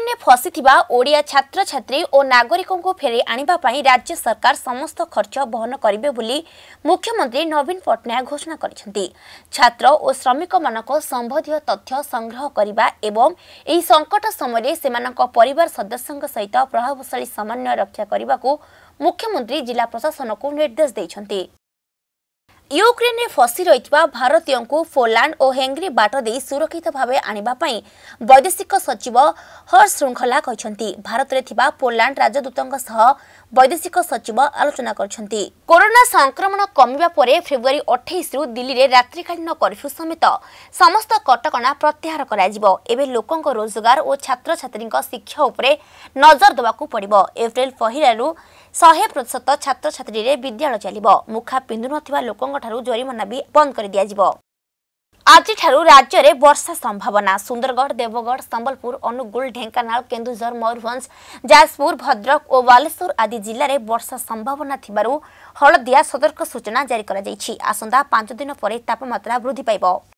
ଚୀନରେ ଫସିଥିବା ଓଡ଼ିଆ ଛାତ୍ରଛାତ୍ରୀ ଓ ନାଗରିକଙ୍କୁ ଫେରାଇ ଆଣିବା ପାଇଁ ରାଜ୍ୟ ସରକାର ସମସ୍ତ ଖର୍ଚ୍ଚ ବହନ କରିବେ ବୋଲି ମୁଖ୍ୟମନ୍ତ୍ରୀ ନବୀନ ପଟ୍ଟନାୟକ ଘୋଷଣା କରିଛନ୍ତି ଛାତ୍ର ଓ ଶ୍ରମିକମାନଙ୍କ ସମ୍ବନ୍ଧୀୟ ତଥ୍ୟ ସଂଗ୍ରହ କରିବା ଏବଂ ଏହି ସଙ୍କଟ ସମୟରେ ସେମାନଙ୍କ ପରିବାର ସଦସ୍ୟଙ୍କ ସହିତ ପ୍ରଭାବଶାଳୀ ସମନ୍ୱୟ ରକ୍ଷା କରିବାକୁ ମୁଖ୍ୟମନ୍ତ୍ରୀ ଜିଲ୍ଲା ପ୍ରଶାସନକୁ ନିର୍ଦ୍ଦେଶ ଦେଇଛନ୍ତି युक्रेनय् फसि रहितबा भारतीयंक पोल्यान्ड ओ हेङ्री बाट देई सुरक्षित भाबे आनिबापई वैदेशिक सचिव हर्ष श्रंखला कछन्ती भारतरे थिबा पोल्यान्ड राजदूतंक सह वैदेशिक सचिव आलोचना गर्छन्ती कोरोना संक्रमण कमीबा परे फेब्रुअरी 28 दिल्ली दिल्लीरे रात्रि कालीन कर्फ्यू समेत समस्त कटक प्रत्याहार कराजिवो एबे रोजगार ओ छात्र छात्री शिक्षा उपरे नजर दवाकु पडिबो एप्रिल 1 ଶହେ ପ୍ରତିଶତ ଛାତ୍ରଛାତ୍ରୀରେ ବିଦ୍ୟାଳୟ ଚାଲିବ ମୁଖା ପିନ୍ଧୁନଥିବା ଲୋକଙ୍କଠାରୁ ଜରିମାନା ବି ବନ୍ଦ କରିଦିଆଯିବ ଆଜିଠାରୁ ରାଜ୍ୟରେ ବର୍ଷା ସମ୍ଭାବନା ସୁନ୍ଦରଗଡ଼ ଦେବଗଡ଼ ସମ୍ବଲପୁର ଅନୁଗୁଳ ଢେଙ୍କାନାଳ କେନ୍ଦୁଝର ମୟୂରଭଞ୍ଜ ଯାଜପୁର ଭଦ୍ରକ ଓ ବାଲେଶ୍ୱର ଆଦି ଜିଲ୍ଲାରେ ବର୍ଷା ସମ୍ଭାବନା ଥିବାରୁ ହଳଦିଆ ସତର୍କ ସୂଚନା ଜାରି କରାଯାଇଛି ଆସନ୍ତା ପାଞ୍ଚ ଦିନ ପରେ ତାପମାତ୍ରା ବୃଦ୍ଧି ପାଇବ